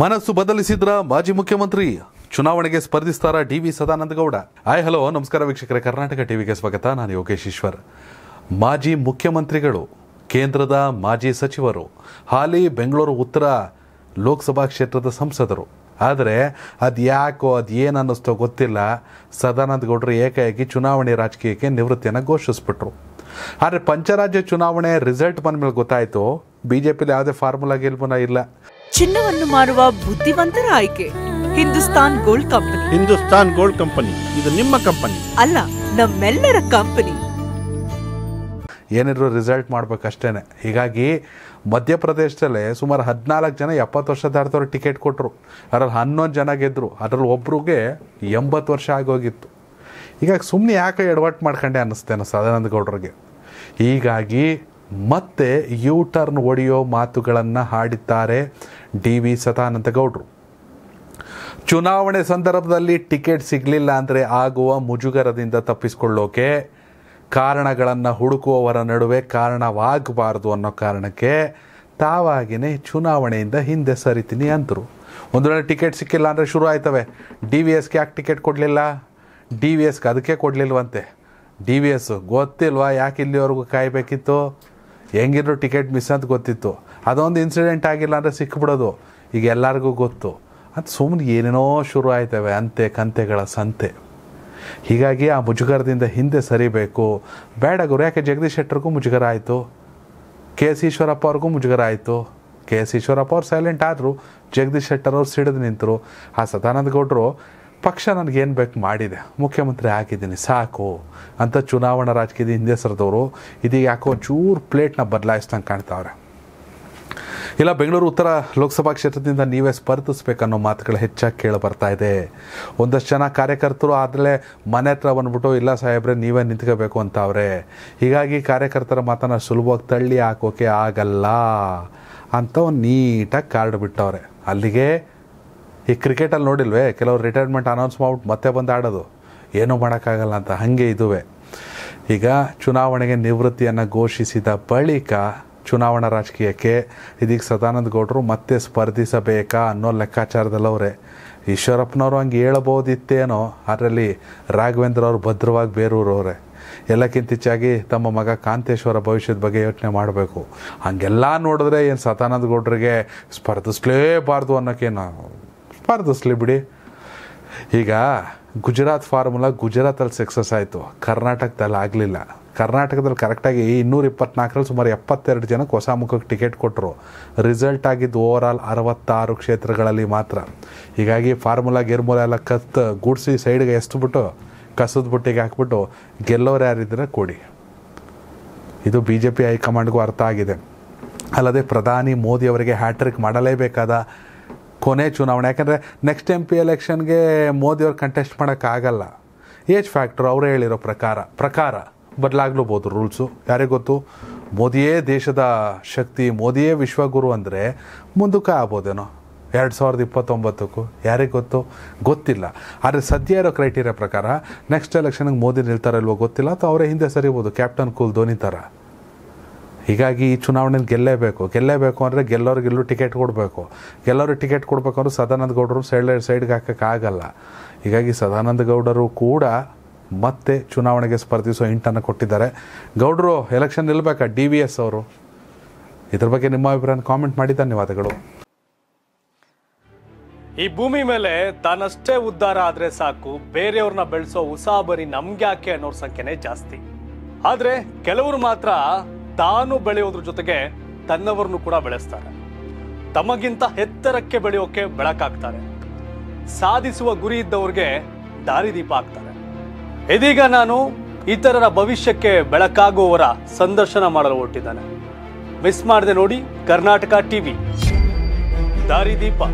ಮನಸ್ಸು ಬದಲಿಸಿದ್ರ ಮಾಜಿ ಮುಖ್ಯಮಂತ್ರಿ ಚುನಾವಣೆಗೆ ಸ್ಪರ್ಧಿಸ್ತಾರ ಡಿ ವಿ ಸದಾನಂದ ಗೌಡ ಆಯ್ ಹಲೋ ನಮಸ್ಕಾರ ವೀಕ್ಷಕರೇ ಕರ್ನಾಟಕ ಟಿವಿಗೆ ಸ್ವಾಗತ ನಾನು ಯೋಗೇಶ್ ಈಶ್ವರ್ ಮಾಜಿ ಮುಖ್ಯಮಂತ್ರಿಗಳು ಕೇಂದ್ರದ ಮಾಜಿ ಸಚಿವರು ಹಾಲಿ ಬೆಂಗಳೂರು ಉತ್ತರ ಲೋಕಸಭಾ ಕ್ಷೇತ್ರದ ಸಂಸದರು ಆದರೆ ಅದು ಯಾಕೋ ಅದು ಏನು ಅನ್ನಿಸ್ತೋ ಗೊತ್ತಿಲ್ಲ ಸದಾನಂದ ಗೌಡರು ಏಕಾಏಕಿ ಚುನಾವಣೆ ರಾಜಕೀಯಕ್ಕೆ ನಿವೃತ್ತಿಯನ್ನು ಘೋಷಿಸ್ಬಿಟ್ರು ಆದರೆ ಪಂಚರಾಜ್ಯ ಚುನಾವಣೆ ರಿಸಲ್ಟ್ ಬಂದ ಮೇಲೆ ಗೊತ್ತಾಯಿತು ಬಿ ಜೆ ಪಿಲಿ ಯಾವುದೇ ಇಲ್ಲ ಚಿನ್ನವನ್ನು ಮಾರುವ ಬುದ್ಧಿವಂತರ ಆಯ್ಕೆ Hindustan gold company Hindustan gold company ಇದು ನಿಮ್ಮ ಕಂಪನಿ ಅಲ್ಲ ನಮ್ಮೆಲ್ಲರ ಕಂಪನಿ ಏನಿದ್ರು ರಿಸಲ್ಟ್ ಮಾಡ್ಬೇಕಷ್ಟೇನೆ ಹೀಗಾಗಿ ಮಧ್ಯಪ್ರದೇಶದಲ್ಲೇ ಸುಮಾರು ಹದಿನಾಲ್ಕು ಜನ ಎಪ್ಪತ್ತು ವರ್ಷ ಆಡ್ತವ್ರು ಟಿಕೆಟ್ ಕೊಟ್ಟರು ಅದರಲ್ಲಿ ಹನ್ನೊಂದು ಜನ ಗೆದ್ದರು ಅದರಲ್ಲಿ ಒಬ್ರಿಗೆ ಎಂಬತ್ತು ವರ್ಷ ಆಗೋಗಿತ್ತು ಹೀಗಾಗಿ ಸುಮ್ಮನೆ ಯಾಕೆ ಎಡವಟ್ ಮಾಡ್ಕೊಂಡೆ ಅನ್ನಿಸ್ತೇನೆ ಸದಾನಂದ ಗೌಡ್ರಿಗೆ ಹೀಗಾಗಿ ಮತ್ತೆ ಯೂ ಟರ್ನ್ ಹೊಡೆಯೋ ಮಾತುಗಳನ್ನು ಹಾಡಿದ್ದಾರೆ ಡಿ ವಿ ಸದಾನಂದಗೌಡರು ಚುನಾವಣೆ ಸಂದರ್ಭದಲ್ಲಿ ಟಿಕೆಟ್ ಸಿಗಲಿಲ್ಲ ಅಂದರೆ ಆಗುವ ಮುಜುಗರದಿಂದ ತಪ್ಪಿಸಿಕೊಳ್ಳೋಕೆ ಕಾರಣಗಳನ್ನು ಹುಡುಕುವವರ ನಡುವೆ ಕಾರಣವಾಗಬಾರ್ದು ಅನ್ನೋ ಕಾರಣಕ್ಕೆ ತಾವಾಗಿಯೇ ಚುನಾವಣೆಯಿಂದ ಹಿಂದೆ ಸರಿತೀನಿ ಅಂತರು ಒಂದು ವೇಳೆ ಟಿಕೆಟ್ ಸಿಕ್ಕಿಲ್ಲ ಅಂದರೆ ಶುರು ಆಯ್ತವೆ ಡಿ ವಿ ಎಸ್ಗೆ ಯಾಕೆ ಟಿಕೆಟ್ ಕೊಡಲಿಲ್ಲ ಡಿ ವಿ ಎಸ್ಗೆ ಅದಕ್ಕೆ ಕೊಡಲಿಲ್ವಂತೆ ಡಿ ವಿ ಎಸ್ ಗೊತ್ತಿಲ್ವಾ ಯಾಕೆ ಇಲ್ಲಿವರೆಗೂ ಕಾಯಬೇಕಿತ್ತು ಹೆಂಗಿದ್ರು ಟಿಕೆಟ್ ಮಿಸ್ ಅಂತ ಗೊತ್ತಿತ್ತು ಅದೊಂದು ಇನ್ಸಿಡೆಂಟ್ ಆಗಿಲ್ಲ ಅಂದರೆ ಸಿಕ್ಕಿಬಿಡೋದು ಈಗ ಎಲ್ಲರಿಗೂ ಗೊತ್ತು ಅಂತ ಸುಮ್ಮನೆ ಏನೇನೋ ಶುರು ಆಯ್ತವೆ ಅಂತೆ ಕಂತೆಗಳ ಸಂತೆ ಹೀಗಾಗಿ ಆ ಮುಜುಗರದಿಂದ ಹಿಂದೆ ಸರಿಬೇಕು ಬೇಡ ಗುರು ಯಾಕೆ ಜಗದೀಶ್ ಶೆಟ್ಟರ್ಗೂ ಮುಜುಗರ ಆಯಿತು ಕೆ ಎಸ್ ಈಶ್ವರಪ್ಪ ಅವ್ರಿಗೂ ಮುಜುಗರ ಆಯಿತು ಕೆ ಎಸ್ ಈಶ್ವರಪ್ಪ ಅವ್ರು ಸೈಲೆಂಟ್ ಆದರು ಜಗದೀಶ್ ಶೆಟ್ಟರ್ ಅವ್ರು ಸಿಡಿದು ನಿಂತರು ಆ ಸದಾನಂದ ಗೌಡರು ಪಕ್ಷ ನನಗೇನು ಬೇಕು ಮಾಡಿದೆ ಮುಖ್ಯಮಂತ್ರಿ ಹಾಕಿದ್ದೀನಿ ಸಾಕು ಅಂತ ಚುನಾವಣಾ ರಾಜಕೀಯದ ಹಿಂದೆ ಸರದವರು ಇದೀಗ ಯಾಕೋ ಚೂರು ಪ್ಲೇಟ್ನ ಬದಲಾಯಿಸ್ದಂಗೆ ಕಾಣ್ತಾವ್ರೆ ಇಲ್ಲ ಬೆಂಗಳೂರು ಉತ್ತರ ಲೋಕಸಭಾ ಕ್ಷೇತ್ರದಿಂದ ನೀವೇ ಸ್ಪರ್ಧಿಸ್ಬೇಕನ್ನೋ ಮಾತುಗಳು ಹೆಚ್ಚಾಗಿ ಕೇಳಿ ಬರ್ತಾ ಇದೆ ಒಂದಷ್ಟು ಜನ ಕಾರ್ಯಕರ್ತರು ಆದರೆ ಮನೆ ಹತ್ರ ಬಂದ್ಬಿಟ್ಟು ಇಲ್ಲ ಸಾಹೇಬ್ರೆ ನೀವೇ ನಿಂತ್ಕೋಬೇಕು ಅಂತವ್ರೆ ಹೀಗಾಗಿ ಕಾರ್ಯಕರ್ತರ ಮಾತನ್ನು ಸುಲಭವಾಗಿ ತಳ್ಳಿ ಹಾಕೋಕೆ ಆಗಲ್ಲ ಅಂತ ಒಂದು ನೀಟಾಗಿ ಕಾರ್ಡ್ ಬಿಟ್ಟವ್ರೆ ಅಲ್ಲಿಗೆ ಈ ಕ್ರಿಕೆಟಲ್ಲಿ ನೋಡಿಲ್ವೇ ಕೆಲವರು ರಿಟೈರ್ಮೆಂಟ್ ಅನೌನ್ಸ್ ಮಾಡ್ಬಿಟ್ಟು ಮತ್ತೆ ಬಂದು ಆಡೋದು ಏನೂ ಮಾಡೋಕ್ಕಾಗಲ್ಲ ಅಂತ ಹಾಗೆ ಇದುವೆ ಈಗ ಚುನಾವಣೆಗೆ ನಿವೃತ್ತಿಯನ್ನು ಘೋಷಿಸಿದ ಬಳಿಕ ಚುನಾವಣಾ ರಾಜಕೀಯಕ್ಕೆ ಇದೀಗ ಸದಾನಂದ ಗೌಡರು ಮತ್ತೆ ಸ್ಪರ್ಧಿಸಬೇಕಾ ಅನ್ನೋ ಅವರೇ ಈಶ್ವರಪ್ಪನವರು ಹಂಗೆ ಹೇಳ್ಬೋದಿತ್ತೇನೋ ಅದರಲ್ಲಿ ರಾಘವೇಂದ್ರ ಅವರು ಭದ್ರವಾಗಿ ಬೇರೂರವರೇ ಎಲ್ಲಕ್ಕಿಂತ ಹೆಚ್ಚಾಗಿ ತಮ್ಮ ಮಗ ಕಾಂತೇಶ್ವರ ಭವಿಷ್ಯದ ಬಗ್ಗೆ ಯೋಚನೆ ಮಾಡಬೇಕು ಹಂಗೆಲ್ಲ ನೋಡಿದ್ರೆ ಏನು ಸತಾನಂದ ಗೌಡ್ರಿಗೆ ಸ್ಪರ್ಧಿಸ್ಲೇಬಾರ್ದು ಅನ್ನೋಕ್ಕೇನು ಬಾರದಿಸ್ಲಿ ಬಿಡಿ ಈಗ ಗುಜರಾತ್ ಫಾರ್ಮುಲಾ ಗುಜರಾತಲ್ಲಿ ಸಕ್ಸಸ್ ಆಯಿತು ಕರ್ನಾಟಕದಲ್ಲಿ ಆಗಲಿಲ್ಲ ಕರ್ನಾಟಕದಲ್ಲಿ ಕರೆಕ್ಟಾಗಿ ಇನ್ನೂರ ಇಪ್ಪತ್ನಾಲ್ಕರಲ್ಲಿ ಸುಮಾರು ಎಪ್ಪತ್ತೆರಡು ಜನಕ್ಕೆ ಹೊಸ ಮುಖಕ್ಕೆ ಟಿಕೆಟ್ ಕೊಟ್ಟರು ರಿಸಲ್ಟ್ ಆಗಿದ್ದು ಓವರ್ ಆಲ್ ಅರವತ್ತಾರು ಕ್ಷೇತ್ರಗಳಲ್ಲಿ ಮಾತ್ರ ಹೀಗಾಗಿ ಫಾರ್ಮುಲಾ ಗಿರ್ಮುಲಾ ಎಲ್ಲ ಕತ್ತು ಗೂಡಿಸಿ ಸೈಡ್ಗೆ ಎಸ್ಟ್ಬಿಟ್ಟು ಕಸದ ಬುಟ್ಟಿಗೆ ಹಾಕ್ಬಿಟ್ಟು ಗೆಲ್ಲೋರು ಯಾರಿದ್ರೆ ಕೊಡಿ ಇದು ಬಿ ಜೆ ಪಿ ಹೈಕಮಾಂಡ್ಗೂ ಅರ್ಥ ಆಗಿದೆ ಅಲ್ಲದೆ ಪ್ರಧಾನಿ ಮೋದಿಯವರಿಗೆ ಹ್ಯಾಟ್ರಿಕ್ ಮಾಡಲೇಬೇಕಾದ ಕೊನೆ ಚುನಾವಣೆ ಯಾಕಂದರೆ ನೆಕ್ಸ್ಟ್ ಎಮ್ ಪಿ ಎಲೆಕ್ಷನ್ಗೆ ಮೋದಿಯವ್ರು ಕಂಟೆಸ್ಟ್ ಮಾಡೋಕ್ಕಾಗಲ್ಲ ಏಜ್ ಫ್ಯಾಕ್ಟ್ರ್ ಅವರೇ ಹೇಳಿರೋ ಪ್ರಕಾರ ಪ್ರಕಾರ ಬದಲಾಗ್ಲೂಬೋದು ರೂಲ್ಸು ಯಾರಿಗೆ ಗೊತ್ತು ಮೋದಿಯೇ ದೇಶದ ಶಕ್ತಿ ಮೋದಿಯೇ ವಿಶ್ವಗುರು ಅಂದರೆ ಮುಂದಕ್ಕೆ ಆಗ್ಬೋದೇನೋ ಎರಡು ಸಾವಿರದ ಇಪ್ಪತ್ತೊಂಬತ್ತಕ್ಕೂ ಯಾರಿಗೆ ಗೊತ್ತು ಗೊತ್ತಿಲ್ಲ ಆದರೆ ಸದ್ಯ ಇರೋ ಕ್ರೈಟೀರಿಯಾ ಪ್ರಕಾರ ನೆಕ್ಸ್ಟ್ ಎಲೆಕ್ಷನ್ಗೆ ಮೋದಿ ನಿಲ್ತಾರಲ್ವೋ ಗೊತ್ತಿಲ್ಲ ಅಥವಾ ಅವರೇ ಹಿಂದೆ ಸರಿಬೋದು ಕ್ಯಾಪ್ಟನ್ ಕೂಲ್ ಧೋನಿ ಥರ ಹೀಗಾಗಿ ಈ ಚುನಾವಣೆಯಲ್ಲಿ ಗೆಲ್ಲೇಬೇಕು ಗೆಲ್ಲೇಬೇಕು ಅಂದರೆ ಗೆಲ್ಲೋರಿಗೆಲ್ಲೂ ಟಿಕೆಟ್ ಕೊಡಬೇಕು ಗೆಲ್ಲೋರಿಗೆ ಟಿಕೆಟ್ ಕೊಡಬೇಕಂದ್ರೆ ಸದಾನಂದ ಗೌಡರು ಸೈಡ್ ಸೈಡ್ಗೆ ಹಾಕೋಕ್ಕಾಗಲ್ಲ ಹೀಗಾಗಿ ಸದಾನಂದ ಗೌಡರು ಕೂಡ ಮತ್ತೆ ಚುನಾವಣೆಗೆ ಸ್ಪರ್ಧಿಸೋ ಇಂಟನ್ನು ಕೊಟ್ಟಿದ್ದಾರೆ ಗೌಡರು ಎಲೆಕ್ಷನ್ ನಿಲ್ಲಬೇಕಾ ಡಿ ವಿ ಎಸ್ ಅವರು ಇದ್ರ ಬಗ್ಗೆ ನಿಮ್ಮ ಅಭಿಪ್ರಾಯ ಕಾಮೆಂಟ್ ಮಾಡಿ ಧನ್ಯವಾದಗಳು ಈ ಭೂಮಿ ಮೇಲೆ ತಾನಷ್ಟೇ ಉದ್ಧಾರ ಆದ್ರೆ ಸಾಕು ಬೇರೆಯವ್ರನ್ನ ಬೆಳೆಸೋ ಉಸಾಬರಿ ನಮ್ಗೆ ಯಾಕೆ ಅನ್ನೋರ್ ಸಂಖ್ಯೆನೇ ಜಾಸ್ತಿ ಆದ್ರೆ ಕೆಲವರು ಮಾತ್ರ ತಾನು ಬೆಳೆಯೋದ್ರ ಜೊತೆಗೆ ತನ್ನವರನ್ನು ಕೂಡ ಬೆಳೆಸ್ತಾರೆ ತಮಗಿಂತ ಎತ್ತರಕ್ಕೆ ಬೆಳೆಯೋಕೆ ಬೆಳಕಾಗ್ತಾರೆ ಸಾಧಿಸುವ ಗುರಿ ಇದ್ದವ್ರಿಗೆ ದಾರಿದೀಪ ಆಗ್ತಾರೆ ಇದೀಗ ನಾನು ಇತರರ ಭವಿಷ್ಯಕ್ಕೆ ಬೆಳಕಾಗುವವರ ಸಂದರ್ಶನ ಮಾಡಲು ಹೊರಟಿದ್ದಾನೆ ಮಿಸ್ ಮಾಡದೆ ನೋಡಿ ಕರ್ನಾಟಕ ಟಿವಿ ದಾರಿದೀಪ